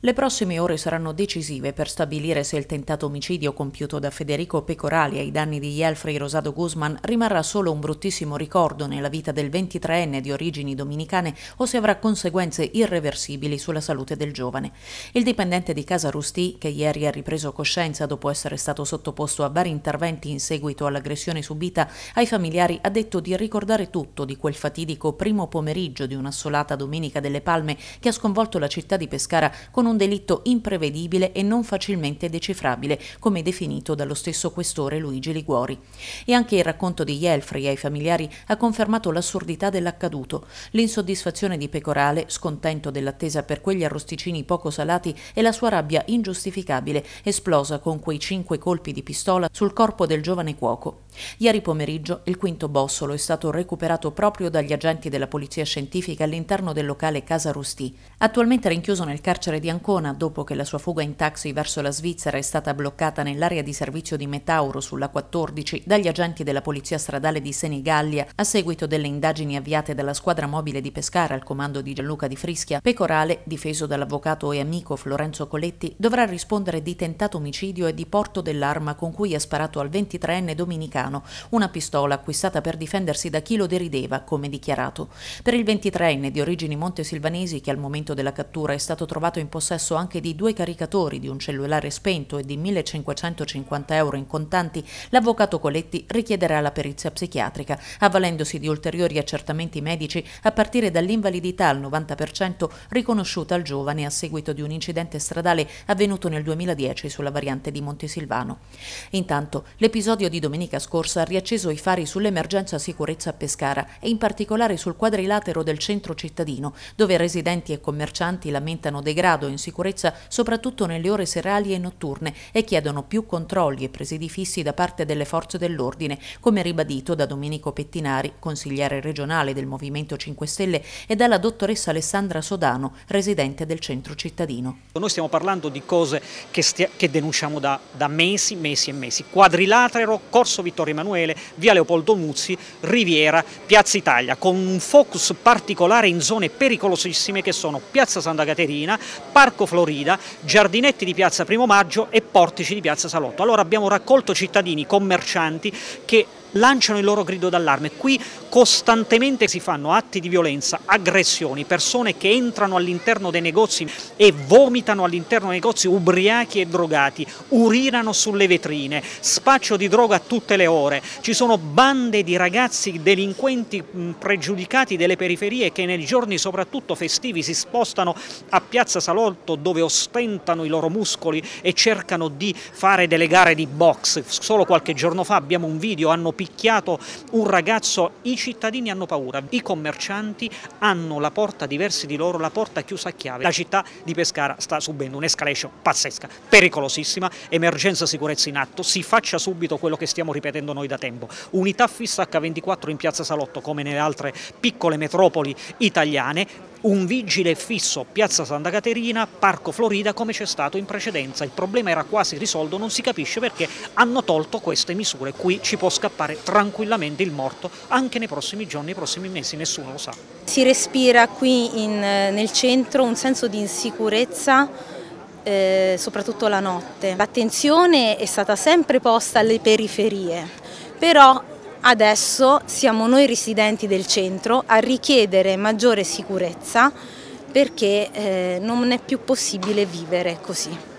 Le prossime ore saranno decisive per stabilire se il tentato omicidio compiuto da Federico Pecorali ai danni di Jelfrey Rosado Guzman rimarrà solo un bruttissimo ricordo nella vita del 23enne di origini dominicane o se avrà conseguenze irreversibili sulla salute del giovane. Il dipendente di casa Rusti, che ieri ha ripreso coscienza dopo essere stato sottoposto a vari interventi in seguito all'aggressione subita, ai familiari ha detto di ricordare tutto di quel fatidico primo pomeriggio di un'assolata domenica delle Palme che ha sconvolto la città di Pescara con un un delitto imprevedibile e non facilmente decifrabile, come definito dallo stesso questore Luigi Liguori. E anche il racconto di Jelfri ai familiari ha confermato l'assurdità dell'accaduto, l'insoddisfazione di Pecorale, scontento dell'attesa per quegli arrosticini poco salati e la sua rabbia ingiustificabile, esplosa con quei cinque colpi di pistola sul corpo del giovane cuoco. Ieri pomeriggio il quinto bossolo è stato recuperato proprio dagli agenti della polizia scientifica all'interno del locale Casa Rustì, attualmente rinchiuso nel carcere di Ancona dopo che la sua fuga in taxi verso la Svizzera è stata bloccata nell'area di servizio di Metauro sulla 14 dagli agenti della polizia stradale di Senigallia a seguito delle indagini avviate dalla squadra mobile di Pescara al comando di Gianluca Di Frischia, Pecorale, difeso dall'avvocato e amico Florenzo Coletti, dovrà rispondere di tentato omicidio e di porto dell'arma con cui ha sparato al 23enne Dominicano Milano, una pistola acquistata per difendersi da chi lo derideva, come dichiarato. Per il 23enne di origini montesilvanesi, che al momento della cattura è stato trovato in possesso anche di due caricatori, di un cellulare spento e di 1550 euro in contanti, l'avvocato Coletti richiederà la perizia psichiatrica, avvalendosi di ulteriori accertamenti medici a partire dall'invalidità al 90% riconosciuta al giovane a seguito di un incidente stradale avvenuto nel 2010 sulla variante di Montesilvano. Intanto, l'episodio di domenica scorsa scorsa ha riacceso i fari sull'emergenza sicurezza a Pescara e in particolare sul quadrilatero del centro cittadino, dove residenti e commercianti lamentano degrado e insicurezza soprattutto nelle ore serali e notturne e chiedono più controlli e presidi fissi da parte delle forze dell'ordine, come ribadito da Domenico Pettinari, consigliere regionale del Movimento 5 Stelle, e dalla dottoressa Alessandra Sodano, residente del centro cittadino. Noi stiamo parlando di cose che, che denunciamo da, da mesi, mesi e mesi. Quadrilatero, Corso Vittorio Torre Emanuele, via Leopoldo Muzzi, Riviera, Piazza Italia, con un focus particolare in zone pericolosissime che sono Piazza Santa Caterina, Parco Florida, Giardinetti di Piazza Primo Maggio e Portici di Piazza Salotto. Allora abbiamo raccolto cittadini, commercianti che lanciano il loro grido d'allarme. Qui costantemente si fanno atti di violenza, aggressioni, persone che entrano all'interno dei negozi e vomitano all'interno dei negozi ubriachi e drogati, urinano sulle vetrine, spaccio di droga a tutte le ore, ci sono bande di ragazzi delinquenti pregiudicati delle periferie che nei giorni soprattutto festivi si spostano a Piazza Salotto dove ostentano i loro muscoli e cercano di fare delle gare di box. Solo qualche giorno fa abbiamo un video, hanno picchiato picchiato un ragazzo, i cittadini hanno paura, i commercianti hanno la porta, diversi di loro, la porta chiusa a chiave. La città di Pescara sta subendo un'escalation pazzesca, pericolosissima, emergenza sicurezza in atto, si faccia subito quello che stiamo ripetendo noi da tempo. Unità fissa H24 in piazza Salotto come nelle altre piccole metropoli italiane, un vigile fisso Piazza Santa Caterina, Parco Florida come c'è stato in precedenza. Il problema era quasi risolto, non si capisce perché hanno tolto queste misure. Qui ci può scappare tranquillamente il morto anche nei prossimi giorni, nei prossimi mesi, nessuno lo sa. Si respira qui in, eh, nel centro un senso di insicurezza eh, soprattutto la notte. L'attenzione è stata sempre posta alle periferie, però Adesso siamo noi residenti del centro a richiedere maggiore sicurezza perché eh, non è più possibile vivere così.